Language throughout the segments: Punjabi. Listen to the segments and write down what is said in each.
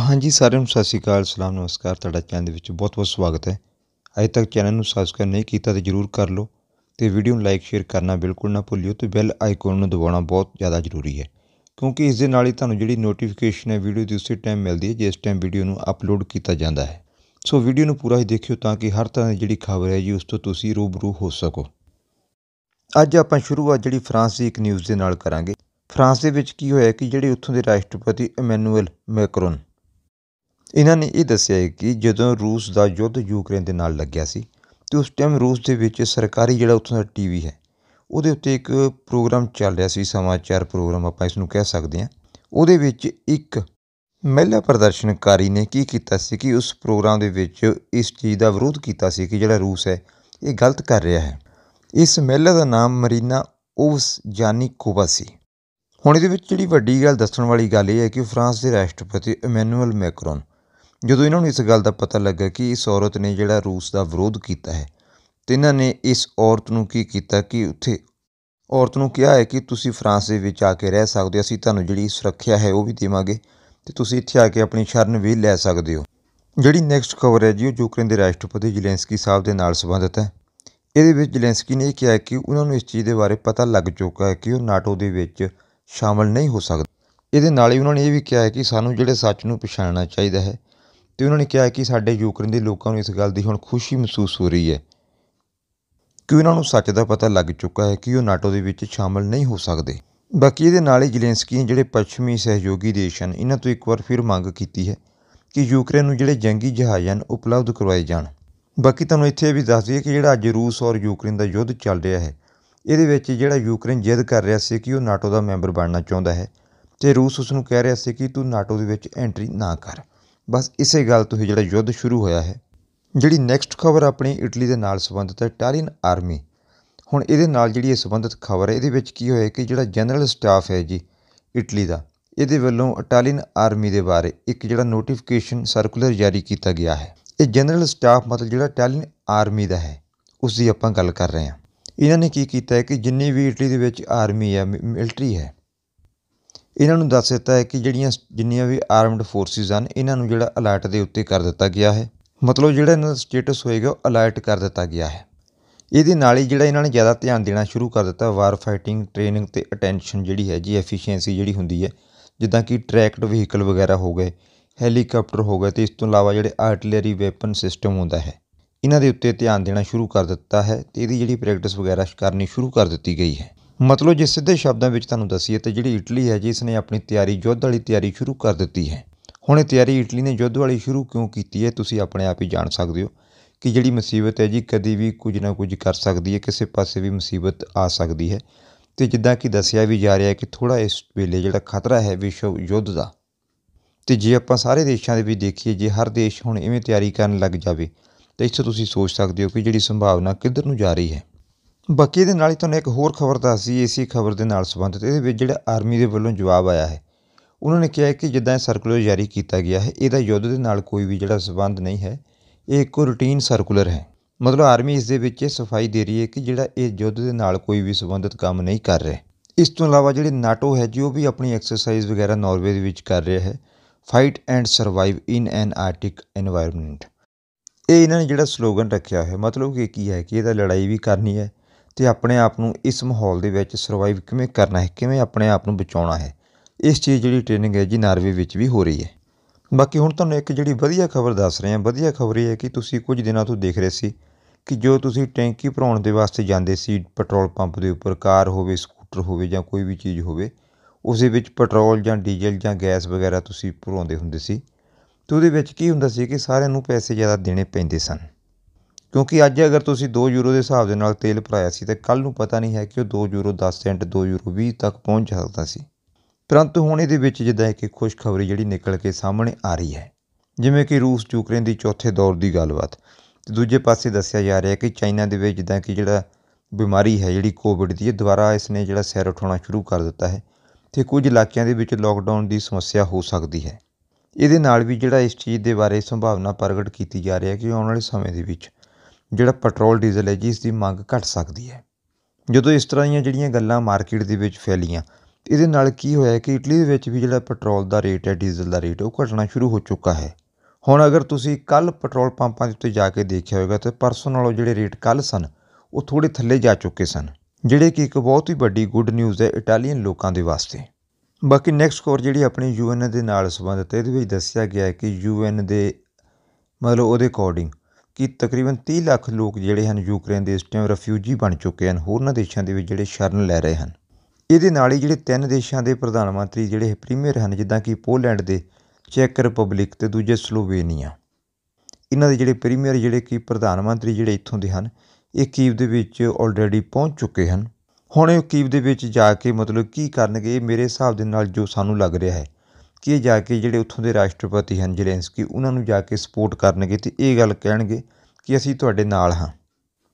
ਹਾਂਜੀ ਸਾਰਿਆਂ ਨੂੰ ਸਤਿ ਸ਼੍ਰੀ ਅਕਾਲ ਸਲਾਮ ਨਮਸਕਾਰ ਤੁਹਾਡਾ ਚੈਨਲ ਦੇ ਵਿੱਚ ਬਹੁਤ-ਬਹੁਤ ਸਵਾਗਤ ਹੈ ਅਜੇ ਤੱਕ ਚੈਨਲ ਨੂੰ ਸਬਸਕ੍ਰਾਈਬ ਨਹੀਂ ਕੀਤਾ ਤਾਂ ਜਰੂਰ ਕਰ ਲਓ ਤੇ ਵੀਡੀਓ ਨੂੰ ਲਾਈਕ ਸ਼ੇਅਰ ਕਰਨਾ ਬਿਲਕੁਲ ਨਾ ਭੁੱਲਿਓ ਤੇ ਬੈਲ ਆਈਕਨ ਨੂੰ ਦਬਾਉਣਾ ਬਹੁਤ ਜ਼ਿਆਦਾ ਜ਼ਰੂਰੀ ਹੈ ਕਿਉਂਕਿ ਇਸ ਦੇ ਨਾਲ ਹੀ ਤੁਹਾਨੂੰ ਜਿਹੜੀ ਨੋਟੀਫਿਕੇਸ਼ਨ ਹੈ ਵੀਡੀਓ ਦੀ ਉਸੇ ਟਾਈਮ ਮਿਲਦੀ ਹੈ ਜਿਸ ਟਾਈਮ ਵੀਡੀਓ ਨੂੰ ਅਪਲੋਡ ਕੀਤਾ ਜਾਂਦਾ ਹੈ ਸੋ ਵੀਡੀਓ ਨੂੰ ਪੂਰਾ ਹੀ ਦੇਖਿਓ ਤਾਂ ਕਿ ਹਰ ਤਰ੍ਹਾਂ ਦੀ ਜਿਹੜੀ ਖਬਰ ਹੈ ਜੀ ਉਸ ਤੋਂ ਤੁਸੀਂ ਰੂਬਰੂ ਹੋ ਸਕੋ ਅੱਜ ਆਪਾਂ ਸ਼ੁਰੂਆਤ ਜਿਹੜੀ ਫਰਾਂਸ ਦੀ ਇੱਕ ਨਿਊਜ਼ ਦੇ ਨਾਲ ਕਰਾਂਗੇ ਫਰਾਂਸ ਦੇ ਵਿੱਚ ਕੀ ਹੋਇਆ ਕਿ ਜਿਹੜੇ ਉੱਥੋਂ ਦੇ ਰਾਸ਼ਟਰਪਤੀ ਇਮੈਨੂਅਲ ਮੈਕਰੋਨ ਇਹਨਾਂ ਨੇ ਇਹ ਦੱਸਿਆ ਹੈ ਕਿ ਜਦੋਂ ਰੂਸ ਦਾ ਯੁੱਧ ਯੂਕਰੇਨ ਦੇ ਨਾਲ ਲੱਗਿਆ ਸੀ ਤੇ ਉਸ ਟਾਈਮ ਰੂਸ ਦੇ ਵਿੱਚ ਸਰਕਾਰੀ ਜਿਹੜਾ ਉੱਥੋਂ ਦਾ ਟੀਵੀ ਹੈ ਉਹਦੇ ਉੱਤੇ ਇੱਕ ਪ੍ਰੋਗਰਾਮ ਚੱਲ ਰਿਹਾ ਸੀ ਸਮਾਚਾਰ ਪ੍ਰੋਗਰਾਮ ਆਪਾਂ ਇਸ ਨੂੰ ਕਹਿ ਸਕਦੇ ਹਾਂ ਉਹਦੇ ਵਿੱਚ ਇੱਕ ਮਹਿਲਾ ਪ੍ਰਦਰਸ਼ਨਕਾਰੀ ਨੇ ਕੀ ਕੀਤਾ ਸੀ ਕਿ ਉਸ ਪ੍ਰੋਗਰਾਮ ਦੇ ਵਿੱਚ ਇਸ ਚੀਜ਼ ਦਾ ਵਿਰੋਧ ਕੀਤਾ ਸੀ ਕਿ ਜਿਹੜਾ ਰੂਸ ਹੈ ਇਹ ਗਲਤ ਕਰ ਰਿਹਾ ਹੈ ਇਸ ਮਹਿਲਾ ਦਾ ਨਾਮ ਮਰੀਨਾ ਉਸ ਜਾਨੀ ਕੋਵਾ ਸੀ ਹੁਣ ਇਹਦੇ ਵਿੱਚ ਜਿਹੜੀ ਵੱਡੀ ਗੱਲ ਦੱਸਣ ਵਾਲੀ ਗੱਲ ਇਹ ਹੈ ਕਿ ਫਰਾਂਸ ਦੇ ਰਾਸ਼ਟਰਪਤੀ ਇਮੈਨੂਅਲ ਮੈਕਰੋਨ ਜਦੋਂ ਇਹਨਾਂ ਨੂੰ ਇਸ ਗੱਲ ਦਾ ਪਤਾ ਲੱਗਾ ਕਿ ਇਸ ਔਰਤ ਨੇ ਜਿਹੜਾ ਰੂਸ ਦਾ ਵਿਰੋਧ ਕੀਤਾ ਹੈ ਤੇ ਇਹਨਾਂ ਨੇ ਇਸ ਔਰਤ ਨੂੰ ਕੀ ਕੀਤਾ ਕਿ ਉੱਥੇ ਔਰਤ ਨੂੰ ਕਿਹਾ ਹੈ ਕਿ ਤੁਸੀਂ ਫਰਾਂਸ ਦੇ ਵਿੱਚ ਆ ਕੇ ਰਹਿ ਸਕਦੇ ਹੋ ਅਸੀਂ ਤੁਹਾਨੂੰ ਜਿਹੜੀ ਸੁਰੱਖਿਆ ਹੈ ਉਹ ਵੀ ਦੇਵਾਂਗੇ ਤੇ ਤੁਸੀਂ ਇੱਥੇ ਆ ਕੇ ਆਪਣੀ ਸ਼ਰਨ ਵੀ ਲੈ ਸਕਦੇ ਹੋ ਜਿਹੜੀ ਨੈਕਸਟ ਖਬਰ ਹੈ ਜੀ ਉਹ ਯੂਕਰੇਨ ਦੇ ਰਾਸ਼ਟਰਪਤੀ ਜ਼ੇਲੈਂਸਕੀ ਸਾਹਿਬ ਦੇ ਨਾਲ ਸੰਬੰਧਿਤ ਹੈ ਇਹਦੇ ਵਿੱਚ ਜ਼ੇਲੈਂਸਕੀ ਨੇ ਇਹ ਕਿਹਾ ਕਿ ਉਹਨਾਂ ਨੂੰ ਇਸ ਚੀਜ਼ ਦੇ ਬਾਰੇ ਪਤਾ ਲੱਗ ਚੁੱਕਾ ਹੈ ਕਿ ਉਹ ਨਾਟੋ ਦੇ ਵਿੱਚ ਸ਼ਾਮਲ ਨਹੀਂ ਹੋ ਸਕਦੇ ਇਹਦੇ ਨਾਲ ਹੀ ਉਹਨਾਂ ਨੇ ਇਹ ਵੀ ਕਿਹਾ ਹੈ ਕਿ ਸਾਨੂੰ ਜਿਹੜੇ ਸੱਚ ਨੂੰ ਪਛਾਣਨਾ ਚਾਹੀਦਾ ਹੈ ਤੇ ਉਹਨਾਂ ਨੇ ਕਿਹਾ ਕਿ ਸਾਡੇ ਯੂਕਰੇਨ ਦੇ ਲੋਕਾਂ ਨੂੰ ਇਸ ਗੱਲ ਦੀ ਹੁਣ ਖੁਸ਼ੀ ਮਹਿਸੂਸ ਹੋ ਰਹੀ ਹੈ ਕਿ ਉਹਨਾਂ ਨੂੰ ਸੱਚ ਦਾ ਪਤਾ ਲੱਗ ਚੁੱਕਾ ਹੈ ਕਿ ਉਹ ਨਾਟੋ ਦੇ ਵਿੱਚ ਸ਼ਾਮਲ ਨਹੀਂ ਹੋ ਸਕਦੇ ਬਾਕੀ ਇਹਦੇ ਨਾਲ ਹੀ ਜ਼ੈਲੈਂਸਕੀ ਜਿਹੜੇ ਪੱਛਮੀ ਸਹਿਯੋਗੀ ਦੇਸ਼ ਹਨ ਇਹਨਾਂ ਤੋਂ ਇੱਕ ਵਾਰ ਫਿਰ ਮੰਗ ਕੀਤੀ ਹੈ ਕਿ ਯੂਕਰੇਨ ਨੂੰ ਜਿਹੜੇ ਜੰਗੀ ਜਹਾਜ਼ ਹਨ ਉਪਲਬਧ ਕਰਵਾਏ ਜਾਣ ਬਾਕੀ ਤੁਹਾਨੂੰ ਇੱਥੇ ਵੀ ਦੱਸ ਦਈਏ ਕਿ ਜਿਹੜਾ ਅੱਜ ਰੂਸ ਔਰ ਯੂਕਰੇਨ ਦਾ ਯੁੱਧ ਚੱਲ ਰਿਹਾ ਹੈ ਇਹਦੇ ਵਿੱਚ ਜਿਹੜਾ ਯੂਕਰੇਨ ਜਿੱਦ ਕਰ ਰਿਹਾ ਸੀ ਕਿ ਉਹ ਨਾਟੋ ਦਾ ਮੈਂਬਰ ਬਣਨਾ ਚਾਹੁੰਦਾ ਹੈ ਤੇ ਰੂਸ ਉਸ ਨੂੰ ਕਹਿ ਰਿਹਾ ਸੀ ਕਿ ਤੂੰ ਨਾਟੋ ਦੇ ਵਿੱਚ ਐਂਟਰੀ ਨਾ ਕਰ ਬਸ ਇਸੇ ਗੱਲ ਤੋਂ ਹੀ ਜਿਹੜਾ ਯੁੱਧ ਸ਼ੁਰੂ ਹੋਇਆ ਹੈ ਜਿਹੜੀ ਨੈਕਸਟ ਖਬਰ ਆਪਣੀ ਇਟਲੀ ਦੇ ਨਾਲ ਸੰਬੰਧਿਤ ਹੈ ਇਟਾਲੀਅਨ ਆਰਮੀ ਹੁਣ ਇਹਦੇ ਨਾਲ ਜਿਹੜੀ ਇਹ ਸੰਬੰਧਿਤ ਖਬਰ ਹੈ ਇਹਦੇ ਵਿੱਚ ਕੀ ਹੋਇਆ ਕਿ ਜਿਹੜਾ ਜਨਰਲ ਸਟਾਫ ਹੈ ਜੀ ਇਟਲੀ ਦਾ ਇਹਦੇ ਵੱਲੋਂ ਇਟਾਲੀਅਨ ਆਰਮੀ ਦੇ ਬਾਰੇ ਇੱਕ ਜਿਹੜਾ ਨੋਟੀਫਿਕੇਸ਼ਨ ਸਰਕੂਲਰ ਜਾਰੀ ਕੀਤਾ ਗਿਆ ਹੈ ਇਹ ਜਨਰਲ ਸਟਾਫ ਮਤਲਬ ਜਿਹੜਾ ਇਟਾਲੀਅਨ ਆਰਮੀ ਦਾ ਹੈ ਉਸ ਦੀ ਆਪਾਂ ਗੱਲ ਕਰ ਰਹੇ ਹਾਂ ਇਹਨਾਂ ਨੇ ਕੀ ਕੀਤਾ ਹੈ ਕਿ ਜਿੰਨੀ ਵੀ ਇਟਲੀ ਦੇ ਵਿੱਚ ਆਰਮੀ ਹੈ ਮਿਲਟਰੀ ਹੈ ਇਹਨਾਂ ਨੂੰ ਦੱਸ ਦਿੱਤਾ ਹੈ ਕਿ ਜਿਹੜੀਆਂ ਜਿੰਨੀਆਂ ਵੀ ਆਰਮਡ ਫੋਰਸਿਸ ਹਨ ਇਹਨਾਂ ਨੂੰ ਜਿਹੜਾ ਅਲਰਟ ਦੇ ਉੱਤੇ ਕਰ ਦਿੱਤਾ ਗਿਆ ਹੈ ਮਤਲਬ ਜਿਹੜਾ ਇਹਨਾਂ ਦਾ ਸਟੇਟਸ ਹੋਏਗਾ ਉਹ ਅਲਰਟ ਕਰ ਦਿੱਤਾ ਗਿਆ ਹੈ ਇਹਦੇ ਨਾਲ ਹੀ ਜਿਹੜਾ ਇਹਨਾਂ ਨੇ ਜ਼ਿਆਦਾ ਧਿਆਨ ਦੇਣਾ ਸ਼ੁਰੂ ਕਰ ਦਿੱਤਾ ਵਾਰ ਫਾਈਟਿੰਗ ਟ੍ਰੇਨਿੰਗ ਤੇ ਅਟੈਂਸ਼ਨ ਜਿਹੜੀ ਹੈ ਜੀ ਐਫੀਸ਼ੀਐਂਸੀ ਜਿਹੜੀ ਹੁੰਦੀ ਹੈ ਜਿੱਦਾਂ ਕਿ ਟਰੈਕਟ ਵਹੀਕਲ ਵਗੈਰਾ ਹੋ ਗਏ ਹੈਲੀਕਾਪਟਰ ਹੋ ਗਏ ਤੇ ਇਸ ਤੋਂ ਇਲਾਵਾ ਜਿਹੜੇ ਆਰਟਿਲਰੀ ਵੈਪਨ ਸਿਸਟਮ ਹੁੰਦਾ ਹੈ ਇਹਨਾਂ ਦੇ ਉੱਤੇ ਧਿਆਨ ਦੇਣਾ ਸ਼ੁਰੂ ਕਰ ਦਿੱਤਾ ਹੈ ਤੇ ਇਹਦੀ ਜਿਹੜੀ ਪ੍ਰੈਕਟਿਸ ਵਗੈਰਾ ਕਰਨੀ ਸ਼ੁਰੂ ਕਰ ਦਿੱਤੀ ਗਈ ਹੈ ਮਤਲਬ ਜੇ ਸਿੱਧੇ ਸ਼ਬਦਾਂ ਵਿੱਚ ਤੁਹਾਨੂੰ ਦੱਸੀਏ ਤਾਂ ਜਿਹੜੀ ਇਟਲੀ ਹੈ ਜਿਸ ਨੇ ਆਪਣੀ ਤਿਆਰੀ ਯੁੱਧ ਵਾਲੀ ਤਿਆਰੀ ਸ਼ੁਰੂ ਕਰ ਦਿੱਤੀ ਹੈ ਹੁਣ ਇਹ ਤਿਆਰੀ ਇਟਲੀ ਨੇ ਯੁੱਧ ਵਾਲੀ ਸ਼ੁਰੂ ਕਿਉਂ ਕੀਤੀ ਹੈ ਤੁਸੀਂ ਆਪਣੇ ਆਪ ਹੀ ਜਾਣ ਸਕਦੇ ਹੋ ਕਿ ਜਿਹੜੀ ਮੁਸੀਬਤ ਹੈ ਜੀ ਕਦੀ ਵੀ ਕੁਝ ਨਾ ਕੁਝ ਕਰ ਸਕਦੀ ਹੈ ਕਿਸੇ ਪਾਸੇ ਵੀ ਮੁਸੀਬਤ ਆ ਸਕਦੀ ਹੈ ਤੇ ਜਿੱਦਾਂ ਕਿ ਦੱਸਿਆ ਵੀ ਜਾ ਰਿਹਾ ਹੈ ਕਿ ਥੋੜਾ ਇਸ ਵੇਲੇ ਜਿਹੜਾ ਖਤਰਾ ਹੈ ਵਿਸ਼ਵ ਯੁੱਧ ਦਾ ਤੇ ਜੇ ਆਪਾਂ ਸਾਰੇ ਦੇਸ਼ਾਂ ਦੇ ਵੀ ਦੇਖੀਏ ਜੇ ਹਰ ਦੇਸ਼ ਹੁਣ ਇਵੇਂ ਤਿਆਰੀ ਕਰਨ ਲੱਗ ਜਾਵੇ ਤੇ ਇਸ ਤੋਂ ਤੁਸੀਂ ਸੋਚ ਸਕਦੇ ਹੋ ਕਿ ਜਿਹੜੀ ਸੰਭਾਵਨਾ ਕਿੱਧਰ ਨੂੰ ਜਾ ਰਹੀ ਹੈ ਬਾਕੀ ਦੇ ਨਾਲ ਹੀ ਤੁਹਾਨੂੰ ਇੱਕ ਹੋਰ ਖਬਰ ਦੱਸੀ ਏਸੀ ਖਬਰ ਦੇ ਨਾਲ ਸੰਬੰਧਿਤ ਇਹਦੇ ਵਿੱਚ ਜਿਹੜਾ ਆਰਮੀ ਦੇ ਵੱਲੋਂ ਜਵਾਬ ਆਇਆ ਹੈ ਉਹਨਾਂ ਨੇ ਕਿਹਾ ਕਿ ਜਿੱਦਾਂ ਸਰਕੂਲਰ ਜਾਰੀ ਕੀਤਾ ਗਿਆ ਹੈ ਇਹਦਾ ਯੁੱਧ ਦੇ ਨਾਲ ਕੋਈ ਵੀ ਜਿਹੜਾ ਸਬੰਧ ਨਹੀਂ ਹੈ ਇਹ ਇੱਕ ਰੂਟੀਨ ਸਰਕੂਲਰ ਹੈ ਮਤਲਬ ਆਰਮੀ ਇਸ ਦੇ ਵਿੱਚ ਸਫਾਈ ਦੇ ਰਹੀ ਹੈ ਕਿ ਜਿਹੜਾ ਇਹ ਯੁੱਧ ਦੇ ਨਾਲ ਕੋਈ ਵੀ ਸਬੰਧਤ ਕੰਮ ਨਹੀਂ ਕਰ ਰਿਹਾ ਇਸ ਤੋਂ ਇਲਾਵਾ ਜਿਹੜੇ ਨਾਟੋ ਹੈ ਜੀ ਉਹ ਵੀ ਆਪਣੀ ਐਕਸਰਸਾਈਜ਼ ਵਗੈਰਾ ਨਾਰਵੇ ਦੇ ਵਿੱਚ ਕਰ ਰਿਹਾ ਹੈ fight and survive in an arctic environment ਇਹ ਇਹਨਾਂ ਨੇ ਜਿਹੜਾ ਸਲੋਗਨ ਰੱਖਿਆ ਹੈ ਮਤਲਬ ਕਿ ਕੀ ਹੈ ਕਿ ਇਹਦਾ ਲੜਾਈ ਵੀ ਕਰਨੀ ਹੈ ਤੇ ਆਪਣੇ ਆਪ ਨੂੰ ਇਸ ਮਾਹੌਲ ਦੇ ਵਿੱਚ ਸਰਵਾਈਵ ਕਿਵੇਂ ਕਰਨਾ ਹੈ ਕਿਵੇਂ ਆਪਣੇ ਆਪ ਨੂੰ ਬਚਾਉਣਾ ਹੈ ਇਸ ਚੀਜ਼ ਜਿਹੜੀ ਟ੍ਰੇਨਿੰਗ ਹੈ ਜੀ ਨਾਰਵੇ ਵਿੱਚ ਵੀ ਹੋ ਰਹੀ ਹੈ ਬਾਕੀ ਹੁਣ ਤੁਹਾਨੂੰ ਇੱਕ ਜਿਹੜੀ ਵਧੀਆ ਖਬਰ ਦੱਸ ਰਹੇ ਹਾਂ ਵਧੀਆ ਖਬਰ ਇਹ ਹੈ ਕਿ ਤੁਸੀਂ ਕੁਝ ਦਿਨਾਂ ਤੋਂ ਦੇਖ ਰਹੇ ਸੀ ਕਿ ਜੋ ਤੁਸੀਂ ਟੈਂਕੀ ਭਰਾਉਣ ਦੇ ਵਾਸਤੇ ਜਾਂਦੇ ਸੀ ਪੈਟਰੋਲ ਪੰਪ ਦੇ ਉੱਪਰ ਕਾਰ ਹੋਵੇ ਸਕੂਟਰ ਹੋਵੇ ਜਾਂ ਕੋਈ ਵੀ ਚੀਜ਼ ਹੋਵੇ ਉਸ ਦੇ ਵਿੱਚ ਪੈਟਰੋਲ ਜਾਂ ਡੀਜ਼ਲ ਜਾਂ ਗੈਸ ਵਗੈਰਾ ਤੁਸੀਂ ਭਰਾਉਂਦੇ ਹੁੰਦੇ ਸੀ ਤੇ ਉਹਦੇ ਵਿੱਚ ਕੀ ਹੁੰਦਾ ਸੀ ਕਿ ਸਾਰਿਆਂ ਨੂੰ ਪੈਸੇ ਜ਼ਿਆਦਾ ਦੇਣੇ ਪੈਂਦੇ ਸਨ ਕਿਉਂਕਿ ਅੱਜ ਅਗਰ ਤੁਸੀਂ 2 ਯੂਰੋ ਦੇ ਹਿਸਾਬ ਦੇ ਨਾਲ ਤੇਲ ਭਰਾਇਆ ਸੀ ਤੇ ਕੱਲ ਨੂੰ ਪਤਾ ਨਹੀਂ ਹੈ ਕਿ ਉਹ 2 ਯੂਰੋ 10 ਸੈਂਟ 2 ਯੂਰੋ 20 ਤੱਕ ਪਹੁੰਚ ਸਕਦਾ ਸੀ ਪਰੰਤੂ ਹੁਣ ਇਹਦੇ ਵਿੱਚ ਜਿੱਦਾਂ ਇੱਕ ਖੁਸ਼ਖਬਰੀ ਜਿਹੜੀ ਨਿਕਲ ਕੇ ਸਾਹਮਣੇ ਆ ਰਹੀ ਹੈ ਜਿਵੇਂ ਕਿ ਰੂਸ ਯੂਕਰੇਨ ਦੀ ਚੌਥੇ ਦੌਰ ਦੀ ਗੱਲਬਾਤ ਤੇ ਦੂਜੇ ਪਾਸੇ ਦੱਸਿਆ ਜਾ ਰਿਹਾ ਕਿ ਚਾਈਨਾ ਦੇ ਵਿੱਚ ਜਿੱਦਾਂ ਕਿ ਜਿਹੜਾ ਬਿਮਾਰੀ ਹੈ ਜਿਹੜੀ ਕੋਵਿਡ ਦੀ ਇਹ ਦੁਬਾਰਾ ਇਸ ਨੇ ਜਿਹੜਾ ਸਿਰ ਉਠਾਉਣਾ ਸ਼ੁਰੂ ਕਰ ਦਿੱਤਾ ਹੈ ਤੇ ਕੁਝ ਇਲਾਕਿਆਂ ਦੇ ਵਿੱਚ ਲਾਕਡਾਊਨ ਦੀ ਸਮੱਸਿਆ ਹੋ ਸਕਦੀ ਹੈ ਇਹਦੇ ਨਾਲ ਵੀ ਜਿਹੜਾ ਇਸ ਚੀਜ਼ ਦੇ ਬਾਰੇ ਸੰਭਾਵਨਾ ਪ੍ਰਗਟ ਕੀਤੀ ਜਾ ਰਹੀ ਹੈ ਕਿ ਆਉਣ ਵਾਲੇ ਸਮੇਂ ਦੇ ਵਿੱਚ ਜਿਹੜਾ ਪੈਟਰੋਲ ਡੀਜ਼ਲ ਹੈ ਜੀ ਇਸ ਦੀ ਮੰਗ ਘਟ ਸਕਦੀ ਹੈ ਜਦੋਂ ਇਸ ਤਰ੍ਹਾਂ ਦੀਆਂ ਜਿਹੜੀਆਂ ਗੱਲਾਂ ਮਾਰਕੀਟ ਦੇ ਵਿੱਚ ਫੈਲੀਆਂ ਇਹਦੇ ਨਾਲ ਕੀ ਹੋਇਆ ਕਿ ਇਟਲੀ ਦੇ ਵਿੱਚ ਵੀ ਜਿਹੜਾ ਪੈਟਰੋਲ ਦਾ ਰੇਟ ਹੈ ਡੀਜ਼ਲ ਦਾ ਰੇਟ ਉਹ ਘਟਣਾ ਸ਼ੁਰੂ ਹੋ ਚੁੱਕਾ ਹੈ ਹੁਣ ਅਗਰ ਤੁਸੀਂ ਕੱਲ ਪੈਟਰੋਲ ਪੰਪਾਂ ਦੇ ਉੱਤੇ ਜਾ ਕੇ ਦੇਖਿਆ ਹੋਵੇਗਾ ਤਾਂ ਪਰਸੋਂ ਨਾਲੋਂ ਜਿਹੜੇ ਰੇਟ ਕੱਲ ਸਨ ਉਹ ਥੋੜੇ ਥੱਲੇ ਜਾ ਚੁੱਕੇ ਸਨ ਜਿਹੜੇ ਕਿ ਇੱਕ ਬਹੁਤ ਹੀ ਵੱਡੀ ਗੁੱਡ ਨਿਊਜ਼ ਹੈ ਇਟਾਲੀਅਨ ਲੋਕਾਂ ਦੇ ਵਾਸਤੇ ਬਾਕੀ ਨੈਕਸਟ ਕੋਰ ਜਿਹੜੀ ਆਪਣੀ ਯੂਐਨ ਦੇ ਨਾਲ ਸੰਬੰਧਿਤ ਹੈ ਇਹਦੇ ਵਿੱਚ ਦੱਸਿਆ ਗਿਆ ਹੈ ਕਿ ਯੂਐਨ ਦੇ ਮਤਲਬ ਉਹਦੇ ਅਕੋਰਡਿੰਗ ਕਿ ਤਕਰੀਬਨ 30 ਲੱਖ ਲੋਕ ਜਿਹੜੇ ਹਨ ਯੂਕਰੇਨ ਦੇ ਇਸ ਟਾਈਮ ਰਿਫਿਊਜੀ ਬਣ ਚੁੱਕੇ ਹਨ ਹੋਰਨਾਂ ਦੇਸ਼ਾਂ ਦੇ ਵਿੱਚ ਜਿਹੜੇ ਸ਼ਰਨ ਲੈ ਰਹੇ ਹਨ ਇਹਦੇ ਨਾਲ ਹੀ ਜਿਹੜੇ ਤਿੰਨ ਦੇਸ਼ਾਂ ਦੇ ਪ੍ਰਧਾਨ ਮੰਤਰੀ ਜਿਹੜੇ ਪ੍ਰੀਮੀਅਰ ਹਨ ਜਿੱਦਾਂ ਕਿ ਪੋਲੈਂਡ ਦੇ ਚੈੱਕ ਰਿਪਬਲਿਕ ਤੇ ਦੂਜੇ ਸਲੋਵੇਨੀਆ ਇਹਨਾਂ ਦੇ ਜਿਹੜੇ ਪ੍ਰੀਮੀਅਰ ਜਿਹੜੇ ਕਿ ਪ੍ਰਧਾਨ ਮੰਤਰੀ ਜਿਹੜੇ ਇੱਥੋਂ ਦੇ ਹਨ ਇਹ ਕੀਵ ਦੇ ਵਿੱਚ ਆਲਰੇਡੀ ਪਹੁੰਚ ਚੁੱਕੇ ਹਨ ਹੁਣ ਇਹ ਕੀਵ ਦੇ ਵਿੱਚ ਜਾ ਕੇ ਮਤਲਬ ਕੀ ਕਰਨਗੇ ਮੇਰੇ ਹਿਸਾਬ ਦੇ ਨਾਲ ਜੋ ਸਾਨੂੰ ਲੱਗ ਰਿਹਾ ਹੈ ਕਿ ਜਾ ਕੇ ਜਿਹੜੇ ਉੱਥੋਂ ਦੇ ਰਾਸ਼ਟਰਪਤੀ ਹਨ ਜਿਲੈਂਸਕੀ ਉਹਨਾਂ ਨੂੰ ਜਾ ਕੇ ਸਪੋਰਟ ਕਰਨਗੇ ਤੇ ਇਹ ਗੱਲ ਕਹਿਣਗੇ ਕਿ ਅਸੀਂ ਤੁਹਾਡੇ ਨਾਲ ਹਾਂ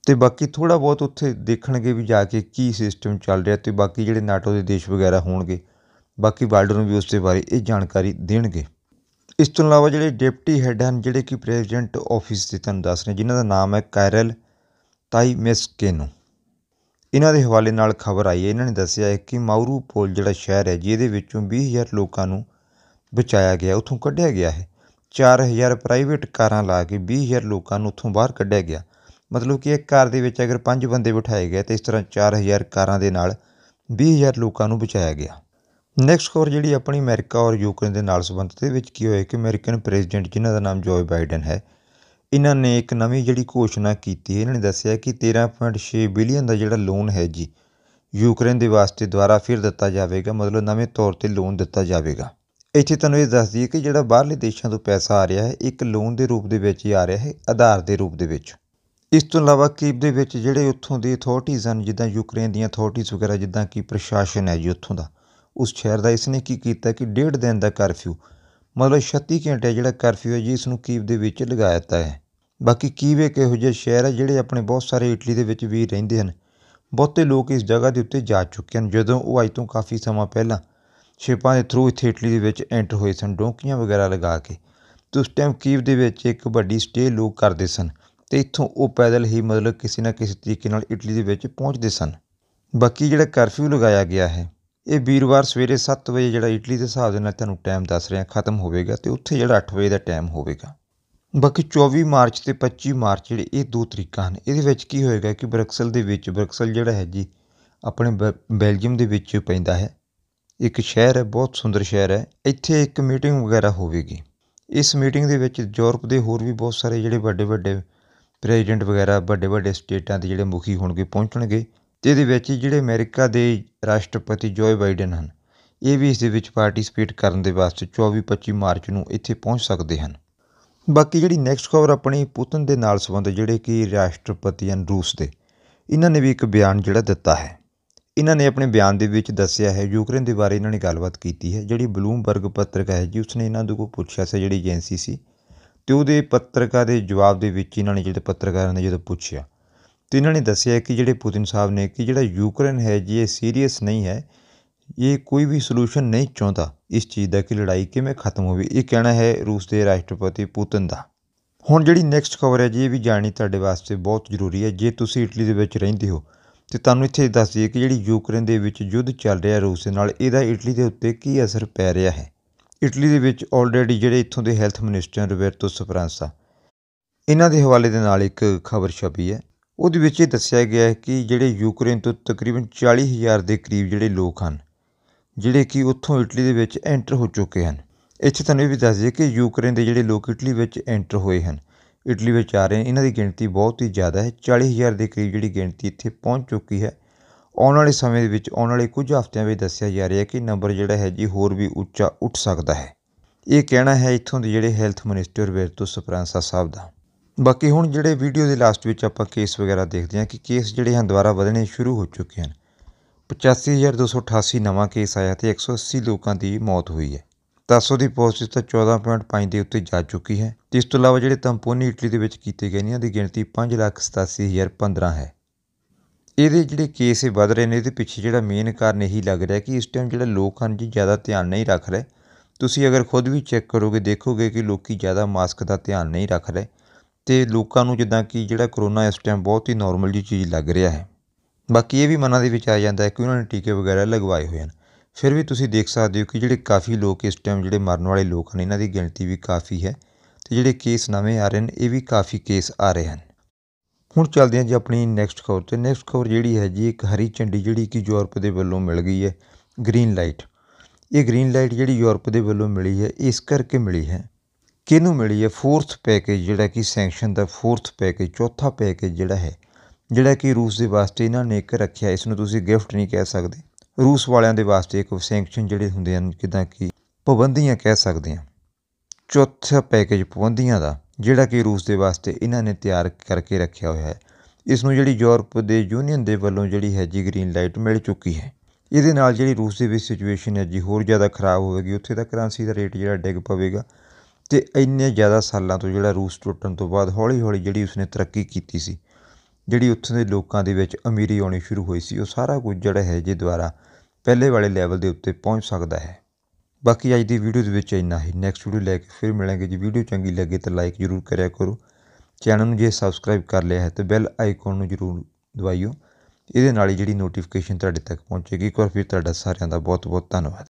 ਤੇ ਬਾਕੀ ਥੋੜਾ ਬਹੁਤ ਉੱਥੇ ਦੇਖਣਗੇ ਵੀ ਜਾ ਕੇ ਕੀ ਸਿਸਟਮ ਚੱਲ ਰਿਹਾ ਤੇ ਬਾਕੀ ਜਿਹੜੇ ਨਾਟੋ ਦੇ ਦੇਸ਼ ਵਗੈਰਾ ਹੋਣਗੇ ਬਾਕੀ ਵਰਲਡ ਨੂੰ ਵੀ ਉਸ ਦੇ ਬਾਰੇ ਇਹ ਜਾਣਕਾਰੀ ਦੇਣਗੇ ਇਸ ਤੋਂ ਇਲਾਵਾ ਜਿਹੜੇ ਡਿਪਟੀ ਹੈੱਡ ਹਨ ਜਿਹੜੇ ਕਿ ਪ੍ਰੈਜ਼ੀਡੈਂਟ ਆਫਿਸ ਦੇ ਤੁਹਾਨੂੰ ਦੱਸ ਰਹੇ ਜਿਨ੍ਹਾਂ ਦਾ ਨਾਮ ਹੈ ਕੈਰਲ ਤਾਈ ਮਿਸਕੇਨੋ ਇਹਨਾਂ ਦੇ ਹਵਾਲੇ ਨਾਲ ਖਬਰ ਆਈ ਹੈ ਇਹਨਾਂ ਨੇ ਦੱਸਿਆ ਹੈ ਕਿ ਮਾਊਰੂ ਪੋਲ ਜਿਹੜਾ ਸ਼ਹਿਰ ਹੈ ਜਿਹਦੇ ਵਿੱਚੋਂ 20000 ਲੋਕਾਂ ਨੂੰ ਬਚਾਇਆ ਗਿਆ ਉਥੋਂ ਕੱਢਿਆ ਗਿਆ ਹੈ 4000 ਪ੍ਰਾਈਵੇਟ ਕਾਰਾਂ ਲਾ ਕੇ 20000 ਲੋਕਾਂ ਨੂੰ ਉਥੋਂ ਬਾਹਰ ਕੱਢਿਆ ਗਿਆ ਮਤਲਬ ਕਿ ਇੱਕ ਕਾਰ ਦੇ ਵਿੱਚ ਅਗਰ 5 ਬੰਦੇ ਬਿਠਾਏ ਗਏ ਤੇ ਇਸ ਤਰ੍ਹਾਂ 4000 ਕਾਰਾਂ ਦੇ ਨਾਲ 20000 ਲੋਕਾਂ ਨੂੰ ਬਚਾਇਆ ਗਿਆ ਨੈਕਸਟ ਖਬਰ ਜਿਹੜੀ ਆਪਣੀ ਅਮਰੀਕਾ ਔਰ ਯੂਕਰੇਨ ਦੇ ਨਾਲ ਸੰਬੰਧਿਤ ਦੇ ਵਿੱਚ ਕੀ ਹੋਇਆ ਕਿ ਅਮਰੀਕਨ ਪ੍ਰੈਜ਼ੀਡੈਂਟ ਜਿਨ੍ਹਾਂ ਦਾ ਨਾਮ ਜੋਏ ਬਾਈਡਨ ਹੈ ਇਹਨਾਂ ਨੇ ਇੱਕ ਨਵੀਂ ਜਿਹੜੀ ਘੋਸ਼ਣਾ ਕੀਤੀ ਹੈ ਇਹਨਾਂ ਨੇ ਦੱਸਿਆ ਕਿ 13.6 ਬਿਲੀਅਨ ਦਾ ਜਿਹੜਾ ਲੋਨ ਹੈ ਜੀ ਯੂਕਰੇਨ ਦੇ ਵਾਸਤੇ ਦੁਆਰਾ ਫਿਰ ਦਿੱਤਾ ਜਾਵੇਗਾ ਮਤਲਬ ਨਵੇਂ ਤੌਰ ਤੇ ਲੋਨ ਦਿੱਤਾ ਜਾਵੇਗਾ ਇੱਥੇ ਤੁਹਾਨੂੰ ਇਹ ਦੱਸ ਦਈਏ ਕਿ ਜਿਹੜਾ ਬਾਹਰਲੇ ਦੇਸ਼ਾਂ ਤੋਂ ਪੈਸਾ ਆ ਰਿਹਾ ਹੈ ਇੱਕ ਲੋਨ ਦੇ ਰੂਪ ਦੇ ਵਿੱਚ ਹੀ ਆ ਰਿਹਾ ਹੈ ਆਧਾਰ ਦੇ ਰੂਪ ਦੇ ਵਿੱਚ ਇਸ ਤੋਂ ਇਲਾਵਾ ਕੀਪ ਦੇ ਵਿੱਚ ਜਿਹੜੇ ਉੱਥੋਂ ਦੇ ਅਥਾਰਟੀਜ਼ ਹਨ ਜਿੱਦਾਂ ਯੂਕਰੇਨ ਦੀਆਂ ਅਥਾਰਟੀਜ਼ ਵਗੈਰਾ ਜਿੱਦਾਂ ਕਿ ਪ੍ਰਸ਼ਾਸਨ ਹੈ ਜੀ ਉੱਥੋਂ ਦਾ ਉਸ ਸ਼ਹਿਰ ਦਾ ਇਸਨੇ ਕੀ ਕੀਤਾ ਕਿ ਡੇਢ ਦਿਨ ਦਾ ਕਰਫਿਊ ਮਤਲਬ 36 ਘੰਟੇ ਜਿਹੜਾ ਕਰਫਿਊ ਹੈ ਜੀ ਇਸ ਨੂੰ ਕੀਪ ਦੇ ਵਿੱਚ ਲਗਾਇਆ ਦਿੱਤਾ ਹੈ ਬਾਕੀ ਕੀਵ ਇੱਕ ਇਹੋ ਜਿਹਾ ਸ਼ਹਿਰ ਹੈ ਜਿਹੜੇ ਆਪਣੇ ਬਹੁਤ ਸਾਰੇ ਇਟਲੀ ਦੇ ਵਿੱਚ ਵੀ ਰਹਿੰਦੇ ਹਨ ਬਹੁਤੇ ਲੋਕ ਇਸ ਜਗ੍ਹਾ ਦੇ ਉੱਤੇ ਜਾ ਚੁੱਕੇ ਹਨ ਜਦੋਂ ਉਹ ਅੱਜ ਤੋਂ ਕਾਫੀ ਸਮਾਂ ਪਹਿਲਾਂ ਸ਼ਿਪਾਂ ਦੇ ਥਰੂ ਇੱਥੇ ਇਟਲੀ ਦੇ ਵਿੱਚ ਐਂਟਰ ਹੋਏ ਸਨ ਡੋਂਕੀਆਂ ਵਗੈਰਾ ਲਗਾ ਕੇ ਤੇ ਉਸ ਟਾਈਮ ਕੀਵ ਦੇ ਵਿੱਚ ਇੱਕ ਵੱਡੀ ਸਟੇ ਲੋਕ ਕਰਦੇ ਸਨ ਤੇ ਇੱਥੋਂ ਉਹ ਪੈਦਲ ਹੀ ਮਤਲਬ ਕਿਸੇ ਨਾ ਕਿਸੇ ਤਰੀਕੇ ਨਾਲ ਇਟਲੀ ਦੇ ਵਿੱਚ ਪਹੁੰਚਦੇ ਸਨ ਬਾਕੀ ਜਿਹੜਾ ਕਰਫਿਊ ਲਗਾਇਆ ਗਿਆ ਹੈ ਇਹ ਵੀਰਵਾਰ ਸਵੇਰੇ 7 ਵਜੇ ਜਿਹੜਾ ਇਟਲੀ ਦੇ ਹਿਸਾਬ ਦੇ ਨਾਲ ਤੁਹਾਨੂੰ ਟਾਈਮ ਦੱਸ ਰਿਹਾ ਖਤਮ ਹੋਵੇਗਾ ਤੇ ਉੱਥੇ ਜਿਹੜਾ 8 ਵਜੇ ਦਾ ਟਾਈਮ ਹੋਵੇਗਾ ਬਾਕੀ 24 ਮਾਰਚ ਤੇ 25 ਮਾਰਚ ਜਿਹੜੇ ਇਹ ਦੋ ਤਰੀਕਾ ਹਨ ਇਹਦੇ ਵਿੱਚ ਕੀ ਹੋਏਗਾ ਕਿ ਬਰਕਸਲ ਦੇ ਵਿੱਚ ਬਰਕਸਲ ਜਿਹੜਾ ਹੈ ਜੀ ਆਪਣੇ ਬੈਲਜੀਅਮ ਦੇ ਵਿੱਚ ਪੈਂਦਾ ਹੈ ਇੱਕ ਸ਼ਹਿਰ ਹੈ ਬਹੁਤ ਸੁੰਦਰ ਸ਼ਹਿਰ ਹੈ ਇੱਥੇ ਇੱਕ ਮੀਟਿੰਗ ਵਗੈਰਾ ਹੋਵੇਗੀ ਇਸ ਮੀਟਿੰਗ ਦੇ ਵਿੱਚ ਯੂਰਪ ਦੇ ਹੋਰ ਵੀ ਬਹੁਤ ਸਾਰੇ ਜਿਹੜੇ ਵੱਡੇ ਵੱਡੇ ਪ੍ਰੈਜ਼ੀਡੈਂਟ ਵਗੈਰਾ ਵੱਡੇ ਵੱਡੇ ਸਟੇਟਾਂ ਦੇ ਜਿਹੜੇ ਮੁਖੀ ਹੋਣਗੇ ਪਹੁੰਚਣਗੇ ਤੇ ਇਹਦੇ ਵਿੱਚ ਜਿਹੜੇ ਅਮਰੀਕਾ ਦੇ ਰਾਸ਼ਟਰਪਤੀ ਜੋਏ ਬਾਈਡਨ ਹਨ ਇਹ ਵੀ ਇਸ ਦੇ ਵਿੱਚ ਪਾਰਟਿਸਿਪੇਟ ਕਰਨ ਦੇ ਵਾਸਤੇ 24-25 ਮਾਰਚ ਨੂੰ ਇੱਥੇ ਪਹੁੰਚ ਸਕਦੇ ਹਨ ਬਾਕੀ ਜਿਹੜੀ ਨੈਕਸਟ ਖਬਰ ਆਪਣੀ ਪੁਤਨ ਦੇ ਨਾਲ ਸੰਬੰਧ ਜਿਹੜੇ ਕਿ ਰਾਸ਼ਟਰਪਤੀ ਹਨ ਰੂਸ ਦੇ ਇਹਨਾਂ ਨੇ ਵੀ ਇੱਕ ਬਿਆਨ ਜਿਹੜਾ ਦਿੱਤਾ ਹੈ ਇਹਨਾਂ ਨੇ ਆਪਣੇ ਬਿਆਨ ਦੇ ਵਿੱਚ ਦੱਸਿਆ ਹੈ ਯੂਕਰੇਨ ਦੇ ਬਾਰੇ ਇਹਨਾਂ ਨੇ ਗੱਲਬਾਤ ਕੀਤੀ ਹੈ ਜਿਹੜੀ ਬਲੂਮਬਰਗ ਪੱਤਰਕਾ ਹੈ ਜੀ ਉਸਨੇ ਇਹਨਾਂ ਤੋਂ ਕੋ ਪੁੱਛਿਆ ਸੀ ਜਿਹੜੀ ਏਜੰਸੀ ਸੀ ਤੇ ਉਹਦੇ ਪੱਤਰਕਾ ਦੇ ਜਵਾਬ ਦੇ ਵਿੱਚ ਇਹਨਾਂ ਨੇ ਜਿਹੜੇ ਪੱਤਰਕਾਰਾਂ ਨੇ ਜਦੋਂ ਪੁੱਛਿਆ ਤੇ ਇਹਨਾਂ ਨੇ ਦੱਸਿਆ ਕਿ ਜਿਹੜੇ ਪੁਤਿਨ ਸਾਹਿਬ ਨੇ ਕਿ ਜਿਹੜਾ ਯੂਕਰੇਨ ਹੈ ਜੀ ਇਹ ਸੀਰੀਅਸ ਨਹੀਂ ਹੈ ਇਹ ਕੋਈ ਵੀ ਸੋਲੂਸ਼ਨ ਨਹੀਂ ਚਾਹੁੰਦਾ ਇਸ ਚੀਜ਼ ਦਾ ਕਿ ਲੜਾਈ ਕਿਵੇਂ ਖਤਮ ਹੋਵੇ ਇਹ ਕਹਿਣਾ ਹੈ ਰੂਸ ਦੇ ਰਾਸ਼ਟਰਪਤੀ ਪੁਤਿਨ ਦਾ ਹੁਣ ਜਿਹੜੀ ਨੈਕਸਟ ਖਬਰ ਹੈ ਜੀ ਇਹ ਵੀ ਜਾਣੀ ਤੁਹਾਡੇ ਵਾਸਤੇ ਬਹੁਤ ਜ਼ਰੂਰੀ ਹੈ ਜੇ ਤੁਸੀਂ ਇਟਲੀ ਦੇ ਵਿੱਚ ਰਹਿੰਦੇ ਹੋ ਤੇ ਤੁਹਾਨੂੰ ਇੱਥੇ ਦੱਸ ਦਈਏ ਕਿ ਜਿਹੜੀ ਯੂਕਰੇਨ ਦੇ ਵਿੱਚ ਯੁੱਧ ਚੱਲ ਰਿਹਾ ਰੂਸ ਦੇ ਨਾਲ ਇਹਦਾ ਇਟਲੀ ਦੇ ਉੱਤੇ ਕੀ ਅਸਰ ਪੈ ਰਿਹਾ ਹੈ ਇਟਲੀ ਦੇ ਵਿੱਚ ਆਲਰੇਡੀ ਜਿਹੜੇ ਇੱਥੋਂ ਦੇ ਹੈਲਥ ਮਿਨਿਸਟਰ ਰੋਬਰਟੋ ਸਪਰਾਂਸਾ ਇਹਨਾਂ ਦੇ ਹਵਾਲੇ ਦੇ ਨਾਲ ਇੱਕ ਖਬਰ ਛਪੀ ਹੈ ਉਹਦੇ ਵਿੱਚ ਇਹ ਦੱਸਿਆ ਗਿਆ ਹੈ ਕਿ ਜਿਹੜੇ ਯੂਕਰੇਨ ਤੋਂ ਤਕਰੀਬਨ 40000 ਦੇ ਕਰੀਬ ਜਿਹੜੇ ਲੋਕ ਹਨ ਜਿਹੜੇ ਕਿ ਉੱਥੋਂ ਇਟਲੀ ਦੇ ਵਿੱਚ ਐਂਟਰ ਹੋ ਚੁੱਕੇ ਹਨ ਇੱਥੇ ਤੁਹਾਨੂੰ ਇਹ ਵੀ ਦੱਸ ਦਈਏ ਕਿ ਯੂਕਰੇਨ ਦੇ ਜਿਹੜੇ ਲੋਕ ਇਟਲੀ ਵਿੱਚ ਐਂਟਰ ਹੋਏ ਹਨ ਇਟਲੀ ਵਿੱਚ ਆ ਰਹੇ ਇਹਨਾਂ ਦੀ ਗਿਣਤੀ ਬਹੁਤ ਹੀ ਜ਼ਿਆਦਾ ਹੈ 40000 ਦੇ ਕਰੀਬ ਜਿਹੜੀ ਗਿਣਤੀ ਇੱਥੇ ਪਹੁੰਚ ਚੁੱਕੀ ਹੈ ਆਉਣ ਵਾਲੇ ਸਮੇਂ ਦੇ ਵਿੱਚ ਆਉਣ ਵਾਲੇ ਕੁਝ ਹਫ਼ਤਿਆਂ ਵਿੱਚ ਦੱਸਿਆ ਜਾ ਰਿਹਾ ਕਿ ਨੰਬਰ ਜਿਹੜਾ ਹੈ ਜੀ ਹੋਰ ਵੀ ਉੱਚਾ ਉੱਠ ਸਕਦਾ ਹੈ ਇਹ ਕਹਿਣਾ ਹੈ ਇੱਥੋਂ ਦੇ ਜਿਹੜੇ ਹੈਲਥ ਮਿਨਿਸਟਰ ਵਿਰਤੋ ਸਪਰਾਂਸਾ ਸਾਹਿਬ ਦਾ ਬਾਕੀ ਹੁਣ ਜਿਹੜੇ ਵੀਡੀਓ ਦੇ ਲਾਸਟ ਵਿੱਚ ਆਪਾਂ ਕੇਸ ਵਗੈਰਾ ਦੇਖਦੇ ਹਾਂ ਕਿ ਕੇਸ ਜਿਹੜੇ ਹਨ ਦੁਬਾਰਾ ਵਧਣੇ ਸ਼ੁਰੂ ਹੋ ਚੁੱਕੇ ਹਨ 85288 ਨਵਾਂ ਕੇਸ ਆਇਆ ਤੇ 180 ਲੋਕਾਂ ਦੀ ਮੌਤ ਹੋਈ ਹੈ ਤਾਸੋ ਦੀ ਪੋਸਟ ਇਸ ਤਾਂ 14.5 ਦੇ ਉੱਤੇ ਜਾ ਚੁੱਕੀ ਹੈ ਇਸ ਤੋਂ ਇਲਾਵਾ ਜਿਹੜੇ ਤੰਪੋਨੀ ਇਟਲੀ ਦੇ ਵਿੱਚ ਕੀਤੇ ਗਏ ਨੇ ਦੀ ਗਿਣਤੀ 587015 ਹੈ ਇਹਦੇ ਜਿਹੜੇ ਕੇਸ ਇਹ ਵੱਧ ਰਹੇ ਨੇ ਇਹਦੇ ਪਿੱਛੇ ਜਿਹੜਾ ਮੇਨ ਕਾਰਨ ਇਹੀ ਲੱਗ ਰਿਹਾ ਕਿ ਇਸ ਟਾਈਮ ਜਿਹੜਾ ਲੋਕ ਹਨ ਜੀ ਜ਼ਿਆਦਾ ਧਿਆਨ ਨਹੀਂ ਰੱਖ ਰਹੇ ਤੁਸੀਂ ਅਗਰ ਖੁਦ ਵੀ ਚੈੱਕ ਕਰੋਗੇ ਦੇਖੋਗੇ ਕਿ ਲੋਕੀ ਜ਼ਿਆਦਾ ਮਾਸਕ ਦਾ ਧਿਆਨ ਨਹੀਂ ਰੱਖ ਰਹੇ ਤੇ ਲੋਕਾਂ ਨੂੰ ਜਿੱਦਾਂ ਕਿ ਜਿਹੜਾ ਕਰੋਨਾ ਇਸ ਟਾਈਮ ਬਹੁਤ ਹੀ ਨਾਰਮਲ ਜੀ ਚੀਜ਼ ਲੱਗ ਰਿਹਾ ਹੈ ਬਾਕੀ ਇਹ ਵੀ ਮਨਾਂ ਦੇ ਵਿੱਚ ਆ ਜਾਂਦਾ ਹੈ ਕਿ ਉਹਨਾਂ ਨੇ ਟੀਕੇ ਵਗੈਰਾ ਲਗਵਾਏ ਹੋਏ ਹਨ ਫਿਰ ਵੀ ਤੁਸੀਂ ਦੇਖ ਸਕਦੇ ਹੋ ਕਿ ਜਿਹੜੇ ਕਾਫੀ ਲੋਕ ਇਸ ਟਾਈਮ ਜਿਹੜੇ ਮਰਨ ਵਾਲੇ ਲੋਕ ਹਨ ਇਹਨਾਂ ਦੀ ਗਿਣਤੀ ਵੀ ਕਾਫੀ ਹੈ ਤੇ ਜਿਹੜੇ ਕੇਸ ਨਵੇਂ ਆ ਰਹੇ ਨੇ ਇਹ ਵੀ ਕਾਫੀ ਕੇਸ ਆ ਰਹੇ ਹਨ ਹੁਣ ਚੱਲਦੇ ਹਾਂ ਜੀ ਆਪਣੀ ਨੈਕਸਟ ਖਬਰ ਤੇ ਨੈਕਸਟ ਖਬਰ ਜਿਹੜੀ ਹੈ ਜੀ ਇੱਕ ਹਰੀ ਝੰਡੀ ਜਿਹੜੀ ਕਿ ਯੂਰਪ ਦੇ ਵੱਲੋਂ ਮਿਲ ਗਈ ਹੈ ਗ੍ਰੀਨ ਲਾਈਟ ਇਹ ਗ੍ਰੀਨ ਲਾਈਟ ਜਿਹੜੀ ਯੂਰਪ ਦੇ ਵੱਲੋਂ ਮਿਲੀ ਹੈ ਇਸ ਕਰਕੇ ਮਿਲੀ ਹੈ ਕਿਹਨੂੰ ਮਿਲੀ ਹੈ ਫੋਰਥ ਪੈਕੇਜ ਜਿਹੜਾ ਕਿ ਸੈਂਕਸ਼ਨ ਦਾ ਫੋਰਥ ਪੈਕੇਜ ਚੌਥਾ ਪੈਕੇਜ ਜਿਹੜਾ ਹੈ ਜਿਹੜਾ ਕਿ ਰੂਸ ਦੇ ਵਾਸਤੇ ਇਹਨਾਂ ਨੇ ਇੱਕ ਰੱਖਿਆ ਇਸ ਨੂੰ ਤੁਸੀਂ ਗਿਫਟ ਨਹੀਂ ਕਹਿ ਸਕਦੇ ਰੂਸ ਵਾਲਿਆਂ ਦੇ ਵਾਸਤੇ ਇੱਕ ਸੈਂਕਸ਼ਨ ਜਿਹੜੇ ਹੁੰਦੇ ਹਨ ਕਿਦਾਂ ਕਿ ਪਾਬੰਦੀਆਂ ਕਹਿ ਸਕਦੇ ਹਾਂ ਚੌਥਾ ਪੈਕੇਜ ਪਾਬੰਦੀਆਂ ਦਾ ਜਿਹੜਾ ਕਿ ਰੂਸ ਦੇ ਵਾਸਤੇ ਇਹਨਾਂ ਨੇ ਤਿਆਰ ਕਰਕੇ ਰੱਖਿਆ ਹੋਇਆ ਹੈ ਇਸ ਨੂੰ ਜਿਹੜੀ ਯੂਰਪ ਦੇ ਯੂਨੀਅਨ ਦੇ ਵੱਲੋਂ ਜਿਹੜੀ ਹੈ ਜੀ ਗ੍ਰੀਨ ਲਾਈਟ ਮਿਲ ਚੁੱਕੀ ਹੈ ਇਹਦੇ ਨਾਲ ਜਿਹੜੀ ਰੂਸ ਦੇ ਵਿੱਚ ਸਿਚੁਏਸ਼ਨ ਹੈ ਜੀ ਹੋਰ ਜ਼ਿਆਦਾ ਖਰਾਬ ਹੋਵੇਗੀ ਉੱਥੇ ਦਾ ਕਰੰਸੀ ਦਾ ਰੇਟ ਜਿਹੜਾ ਡਿੱਗ ਪਵੇਗਾ ਤੇ ਇੰਨੇ ਜ਼ਿਆਦਾ ਸਾਲਾਂ ਤੋਂ ਜਿਹੜਾ ਰੂਸ ਟੁੱਟਣ ਤੋਂ ਬਾਅਦ ਹੌਲੀ-ਹੌਲੀ ਜਿਹੜੀ ਉਸਨੇ ਤਰੱਕੀ ਕੀਤੀ ਸੀ ਜਿਹੜੀ ਉੱਥੋਂ ਦੇ ਲੋਕਾਂ ਦੇ ਵਿੱਚ ਅਮੀਰੀ ਆਉਣੀ ਸ਼ੁਰੂ ਹੋਈ ਸੀ ਉਹ ਸਾਰਾ ਕੁਝ ਜਿਹੜਾ ਹੈ ਜੇ ਦੁਆਰਾ ਪਹਿਲੇ ਵਾਲੇ ਲੈਵਲ ਦੇ ਉੱਤੇ ਪਹੁੰਚ ਸਕਦਾ ਹੈ ਬਾਕੀ ਅੱਜ ਦੀ ਵੀਡੀਓ ਦੇ ਵਿੱਚ ਇੰਨਾ ਹੀ ਨੈਕਸਟ ਵੀਡੀਓ ਲੈ ਕੇ ਫਿਰ ਮਿਲਾਂਗੇ ਜੇ ਵੀਡੀਓ ਚੰਗੀ ਲੱਗੇ ਤਾਂ ਲਾਈਕ ਜ਼ਰੂਰ ਕਰਿਆ ਕਰੋ ਚੈਨਲ ਨੂੰ ਜੇ ਸਬਸਕ੍ਰਾਈਬ ਕਰ ਲਿਆ ਹੈ ਤਾਂ ਬੈਲ ਆਈਕਨ ਨੂੰ ਜ਼ਰੂਰ ਦਬਾਈਓ ਇਹਦੇ ਨਾਲ ਹੀ ਜਿਹੜੀ ਨੋਟੀਫਿਕੇਸ਼ਨ ਤੁਹਾਡੇ ਤੱਕ ਪਹੁੰਚੇਗੀ ਇੱਕ ਵਾਰ ਫਿਰ ਤੁਹਾਡਾ ਸਾਰਿਆਂ ਦਾ ਬਹੁਤ ਬਹੁਤ ਧੰਨਵਾਦ